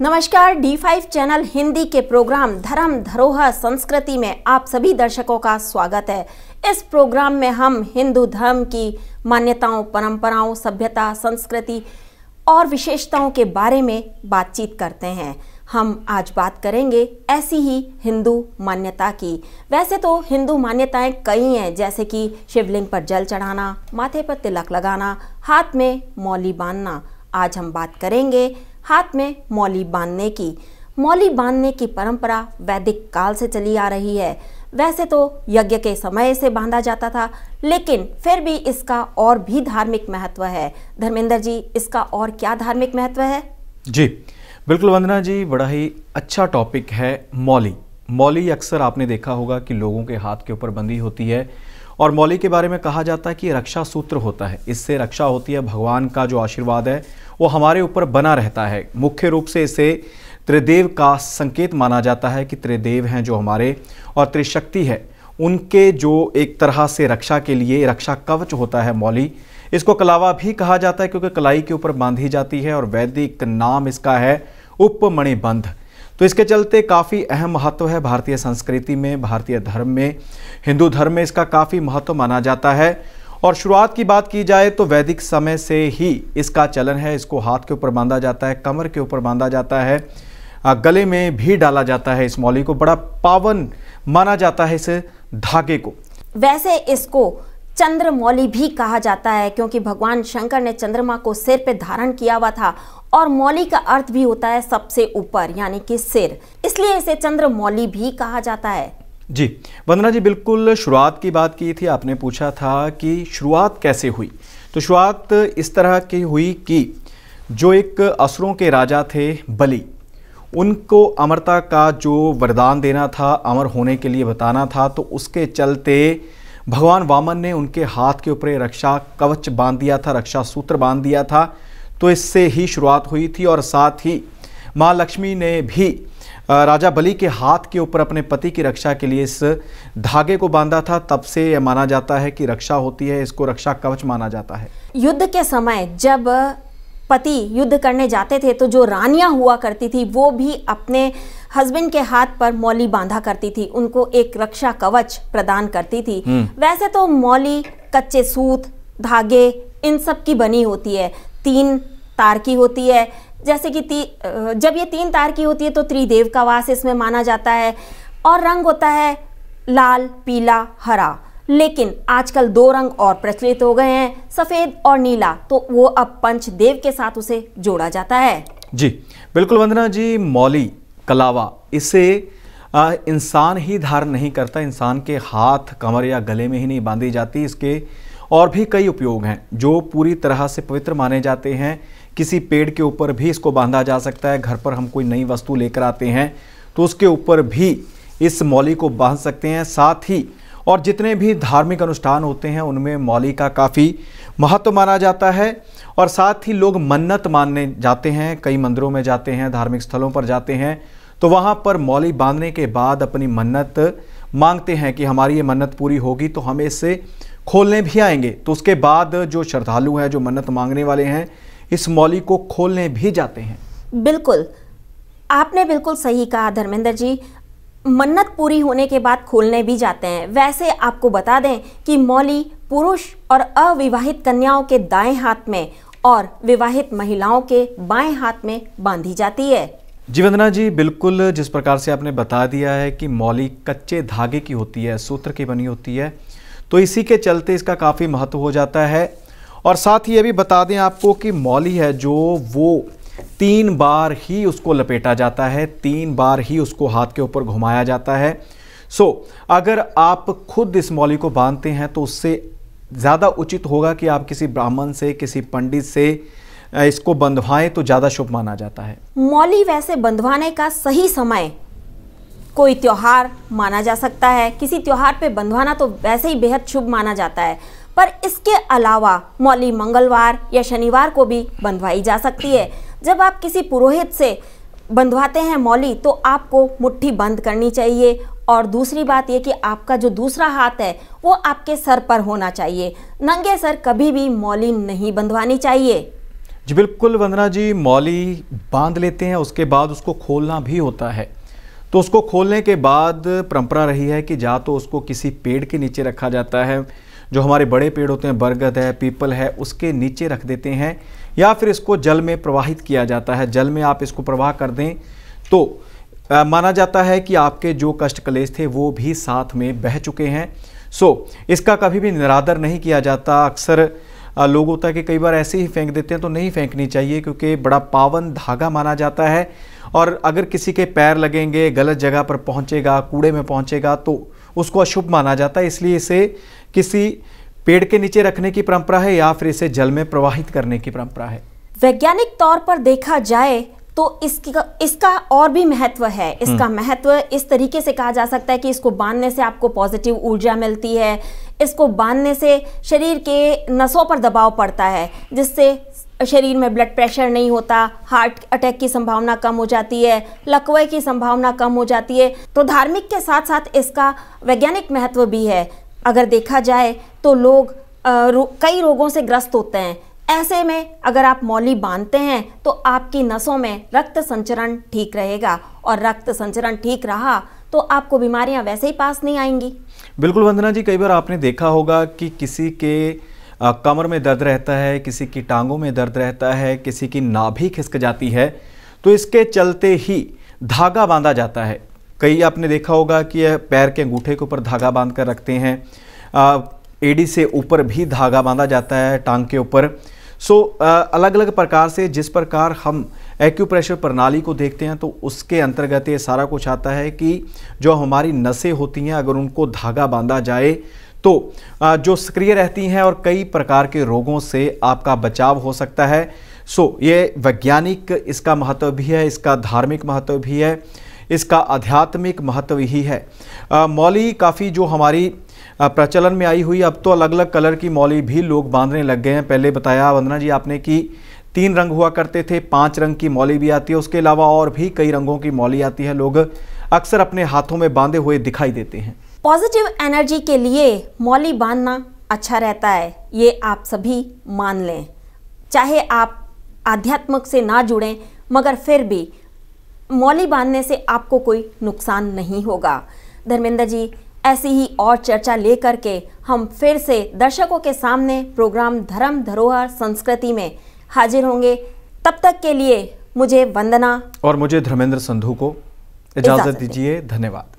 नमस्कार D five channel Hindi के programme धर्म धरोहर संस्कृति में आप सभी दर्शकों का स्वागत है इस प्रोग्राम में हम हिंदू धर्म की मान्यताओं परंपराओं सभ्यता संस्कृति और विशेषताओं के बारे में बातचीत करते हैं हम आज बात करेंगे ऐसी ही हिंदू मान्यता की वैसे तो हिंदू मान्यताएं कई हैं जैसे कि शिवलिंग पर जल चढ़ाना माथे पर तिलक लगाना हाथ में मौली बांधना आज हम बात करेंगे हाथ में मौली बांधने की मौली बांधने की परंपरा वैदिक काल से चली आ रही है वैसे तो यज्ञ के समय से बांधा जाता था लेकिन फिर भी इसका और भी धार्मिक महत्व है धर्मेंद्र जी इसका और क्या धार्मिक महत्व है जी बिल्कुल वंदना जी बड़ा ही अच्छा टॉपिक है मौली मौली अक्सर आपने देखा होगा कि लोगों के हाथ के ऊपर बंधी होती है और मौली के बारे में कहा जाता है कि रक्षा सूत्र होता है इससे रक्षा होती है भगवान का जो आशीर्वाद है वो हमारे ऊपर बना रहता है मुख्य रूप से इसे त्रिदेव का संकेत माना जाता है कि त्रिदेव हैं जो हमारे और त्रिशक्ति है उनके जो एक तरह से रक्षा के लिए रक्षा कवच होता है मौली इसको कलावा भी कहा जाता है क्योंकि कलाई के ऊपर बांधी जाती है और वैदिक नाम इसका है उपमणिबंध तो इसके चलते काफ़ी अहम महत्व है भारतीय संस्कृति में भारतीय धर्म में हिंदू धर्म में इसका काफ़ी महत्व माना जाता है और शुरुआत की बात की जाए तो वैदिक समय से ही इसका चलन है इसको हाथ के ऊपर बांधा जाता है कमर के ऊपर बांधा जाता है गले में भी डाला जाता है इस मौली को बड़ा पावन माना जाता है इस धागे को वैसे इसको चंद्रमौली भी कहा जाता है क्योंकि भगवान शंकर ने चंद्रमा को सिर पर धारण किया हुआ था और मौली का अर्थ भी होता है सबसे ऊपर यानी कि सिर इसलिए इसे चंद्रमौली भी कहा जाता है जी वंदना जी बिल्कुल शुरुआत की बात की थी आपने पूछा था कि शुरुआत कैसे हुई तो शुरुआत इस तरह की हुई कि जो एक असुरों के राजा थे बलि उनको अमरता का जो वरदान देना था अमर होने के लिए बताना था तो उसके चलते भगवान वामन ने उनके हाथ के ऊपर रक्षा कवच बांध दिया था रक्षा सूत्र बांध दिया था तो इससे ही शुरुआत हुई थी और साथ ही माँ लक्ष्मी ने भी राजा बलि के हाथ के ऊपर अपने पति की रक्षा के लिए इस धागे को बांधा था तब से यह माना जाता है कि रक्षा होती है इसको रक्षा कवच माना जाता है युद्ध के समय जब पति युद्ध करने जाते थे तो जो रानियां हुआ करती थी वो भी अपने हस्बैंड के हाथ पर मौली बांधा करती थी उनको एक रक्षा कवच प्रदान करती थी हम्म। वैसे तो मौली कच्चे सूत धागे इन सब की बनी होती है तीन तार की होती है जैसे कि ती जब ये तीन तार की होती है तो त्रिदेव का वास इसमें माना जाता है और रंग होता है लाल पीला हरा लेकिन आजकल दो रंग और प्रचलित हो गए हैं सफ़ेद और नीला तो वो अब पंचदेव के साथ उसे जोड़ा जाता है जी बिल्कुल वंदना जी मौली कलावा इसे इंसान ही धारण नहीं करता इंसान के हाथ कमर या गले में ही नहीं बांधी जाती इसके और भी कई उपयोग हैं जो पूरी तरह से पवित्र माने जाते हैं किसी पेड़ के ऊपर भी इसको बांधा जा सकता है घर पर हम कोई नई वस्तु लेकर आते हैं तो उसके ऊपर भी इस मौली को बांध सकते हैं साथ ही और जितने भी धार्मिक अनुष्ठान होते हैं उनमें मौली का काफ़ी महत्व माना जाता है और साथ ही लोग मन्नत मानने जाते हैं कई मंदिरों में जाते हैं धार्मिक स्थलों पर जाते हैं तो वहाँ पर मौली बांधने के बाद अपनी मन्नत मांगते हैं कि हमारी ये मन्नत पूरी होगी तो हमें इसे खोलने भी आएंगे तो उसके बाद जो श्रद्धालु हैं जो मन्नत मांगने वाले हैं इस मौली को खोलने भी जाते हैं बिल्कुल आपने बिल्कुल सही कहा धर्मेंद्र जी मन्नत पूरी होने के बाद खोलने भी जाते हैं वैसे आपको बता दें कि मौली पुरुष और अविवाहित कन्याओं के दाएं हाथ में और विवाहित महिलाओं के बाएं हाथ में बांधी जाती है जी वंदना जी बिल्कुल जिस प्रकार से आपने बता दिया है कि मौली कच्चे धागे की होती है सूत्र की बनी होती है तो इसी के चलते इसका काफ़ी महत्व हो जाता है और साथ ही ये भी बता दें आपको कि मौली है जो वो तीन बार ही उसको लपेटा जाता है तीन बार ही उसको हाथ के ऊपर घुमाया जाता है सो अगर आप खुद इस मौली को बांधते हैं तो उससे ज़्यादा उचित होगा कि आप किसी ब्राह्मण से किसी पंडित से इसको बंधवाएं तो ज़्यादा शुभ माना जाता है मौली वैसे बंधवाने का सही समय कोई त्यौहार माना जा सकता है किसी त्यौहार पे बंधवाना तो वैसे ही बेहद शुभ माना जाता है पर इसके अलावा मौली मंगलवार या शनिवार को भी बंधवाई जा सकती है जब आप किसी पुरोहित से बंधवाते हैं मौली तो आपको मुट्ठी बंद करनी चाहिए और दूसरी बात यह कि आपका जो दूसरा हाथ है वो आपके सर पर होना चाहिए नंगे सर कभी भी मौली नहीं बंधवानी चाहिए जी बिल्कुल वंदना जी मौली बांध लेते हैं उसके बाद उसको खोलना भी होता है तो उसको खोलने के बाद परंपरा रही है कि या तो उसको किसी पेड़ के नीचे रखा जाता है जो हमारे बड़े पेड़ होते हैं बरगद है पीपल है उसके नीचे रख देते हैं या फिर इसको जल में प्रवाहित किया जाता है जल में आप इसको प्रवाह कर दें तो आ, माना जाता है कि आपके जो कष्ट कलेश थे वो भी साथ में बह चुके हैं सो इसका कभी भी निरादर नहीं किया जाता अक्सर लोग होता है कि कई बार ऐसे ही फेंक देते हैं तो नहीं फेंकनी चाहिए क्योंकि बड़ा पावन धागा माना जाता है और अगर किसी के पैर लगेंगे गलत जगह पर पहुंचेगा कूड़े में पहुंचेगा तो उसको अशुभ माना जाता है इसलिए इसे किसी पेड़ के नीचे रखने की परंपरा है या फिर इसे जल में प्रवाहित करने की परंपरा है वैज्ञानिक तौर पर देखा जाए तो इसकी इसका और भी महत्व है इसका हम्म। महत्व इस तरीके से कहा जा सकता है कि इसको बांधने से आपको पॉजिटिव ऊर्जा मिलती है इसको बांधने से शरीर के नसों पर दबाव पड़ता है जिससे शरीर में ब्लड प्रेशर नहीं होता हार्ट अटैक की संभावना कम हो जाती है लकवे की संभावना कम हो जाती है तो धार्मिक के साथ साथ इसका वैज्ञानिक महत्व भी है अगर देखा जाए तो लोग आ, रो, कई रोगों से ग्रस्त होते हैं ऐसे में अगर आप मौली बांधते हैं तो आपकी नसों में रक्त संचरण ठीक रहेगा और रक्त संचरण ठीक रहा तो आपको बीमारियां वैसे ही पास नहीं आएंगी बिल्कुल वंदना जी कई बार आपने देखा होगा कि किसी के आ, कमर में दर्द रहता है किसी की टांगों में दर्द रहता है किसी की नाभि खिसक जाती है तो इसके चलते ही धागा बांधा जाता है कई आपने देखा होगा कि पैर के अंगूठे के ऊपर धागा बांध कर रखते हैं एडी से ऊपर भी धागा बांधा जाता है टांग के ऊपर सो so, uh, अलग अलग प्रकार से जिस प्रकार हम एक्यूप्रेशर प्रणाली को देखते हैं तो उसके अंतर्गत ये सारा कुछ आता है कि जो हमारी नसें होती हैं अगर उनको धागा बांधा जाए तो uh, जो सक्रिय रहती हैं और कई प्रकार के रोगों से आपका बचाव हो सकता है सो ये वैज्ञानिक इसका महत्व भी है इसका धार्मिक महत्व भी है इसका आध्यात्मिक महत्व ही है मौली काफ़ी जो हमारी प्रचलन में आई हुई अब तो अलग अलग कलर की मौली भी लोग बांधने लग गए हैं पहले बताया वंदना जी आपने कि तीन रंग हुआ करते थे पांच रंग की मौली भी आती है उसके अलावा और भी कई रंगों की मौली आती है लोग अक्सर अपने हाथों में बांधे हुए दिखाई देते हैं पॉजिटिव एनर्जी के लिए मौली बांधना अच्छा रहता है ये आप सभी मान लें चाहे आप आध्यात्मक से ना जुड़ें मगर फिर भी मौली बांधने से आपको कोई नुकसान नहीं होगा धर्मेंद्र जी ऐसी ही और चर्चा लेकर के हम फिर से दर्शकों के सामने प्रोग्राम धर्म धरोहर संस्कृति में हाजिर होंगे तब तक के लिए मुझे वंदना और मुझे धर्मेंद्र संधू को इजाज़त दीजिए धन्यवाद